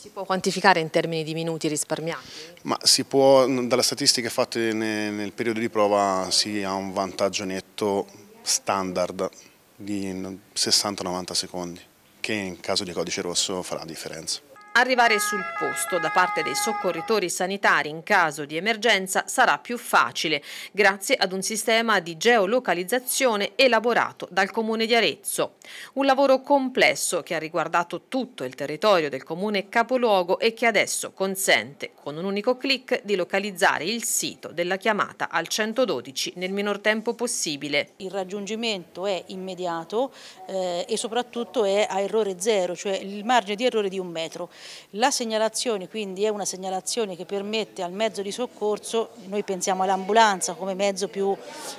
Si può quantificare in termini di minuti risparmiati? Ma si può, dalle statistiche fatte nel, nel periodo di prova si ha un vantaggio netto standard di 60-90 secondi, che in caso di codice rosso farà la differenza. Arrivare sul posto da parte dei soccorritori sanitari in caso di emergenza sarà più facile grazie ad un sistema di geolocalizzazione elaborato dal Comune di Arezzo. Un lavoro complesso che ha riguardato tutto il territorio del Comune capoluogo e che adesso consente con un unico clic di localizzare il sito della chiamata al 112 nel minor tempo possibile. Il raggiungimento è immediato eh, e soprattutto è a errore zero, cioè il margine di errore di un metro. La segnalazione quindi è una segnalazione che permette al mezzo di soccorso, noi pensiamo all'ambulanza come mezzo più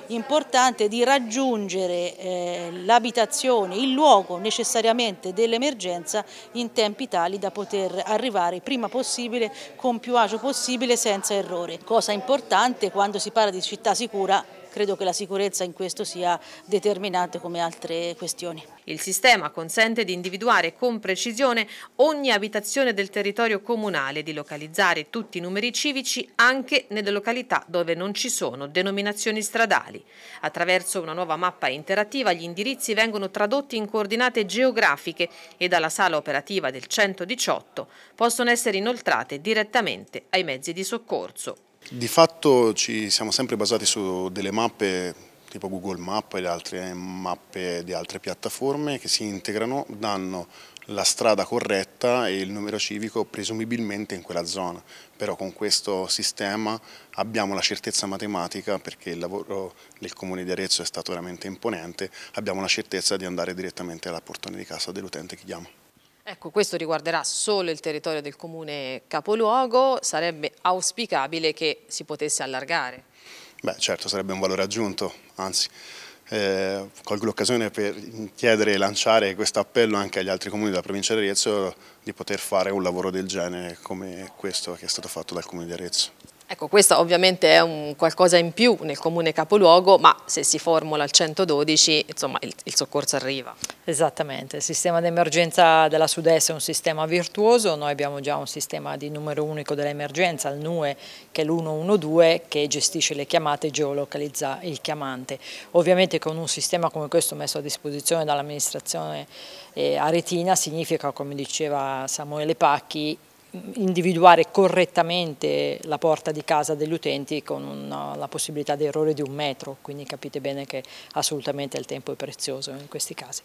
importante, di raggiungere eh, l'abitazione, il luogo necessariamente dell'emergenza in tempi tali da poter arrivare prima possibile, con più agio possibile, senza errore. Cosa importante quando si parla di città sicura credo che la sicurezza in questo sia determinante come altre questioni. Il sistema consente di individuare con precisione ogni abitazione del territorio comunale e di localizzare tutti i numeri civici anche nelle località dove non ci sono denominazioni stradali. Attraverso una nuova mappa interattiva gli indirizzi vengono tradotti in coordinate geografiche e dalla sala operativa del 118 possono essere inoltrate direttamente ai mezzi di soccorso. Di fatto ci siamo sempre basati su delle mappe tipo Google Map e altre mappe di altre piattaforme che si integrano, danno la strada corretta e il numero civico presumibilmente in quella zona, però con questo sistema abbiamo la certezza matematica perché il lavoro del Comune di Arezzo è stato veramente imponente, abbiamo la certezza di andare direttamente alla portone di casa dell'utente che chiama. Ecco, questo riguarderà solo il territorio del comune capoluogo, sarebbe auspicabile che si potesse allargare. Beh certo, sarebbe un valore aggiunto, anzi eh, colgo l'occasione per chiedere e lanciare questo appello anche agli altri comuni della provincia di Arezzo di poter fare un lavoro del genere come questo che è stato fatto dal comune di Arezzo. Ecco, questo ovviamente è un qualcosa in più nel comune capoluogo, ma se si formula il 112, insomma, il, il soccorso arriva. Esattamente, il sistema d'emergenza della Sud-Est è un sistema virtuoso, noi abbiamo già un sistema di numero unico dell'emergenza, il NUE, che è l'112, che gestisce le chiamate e geolocalizza il chiamante. Ovviamente con un sistema come questo messo a disposizione dall'amministrazione eh, aretina significa, come diceva Samuele Pacchi, individuare correttamente la porta di casa degli utenti con una, la possibilità di errore di un metro, quindi capite bene che assolutamente il tempo è prezioso in questi casi.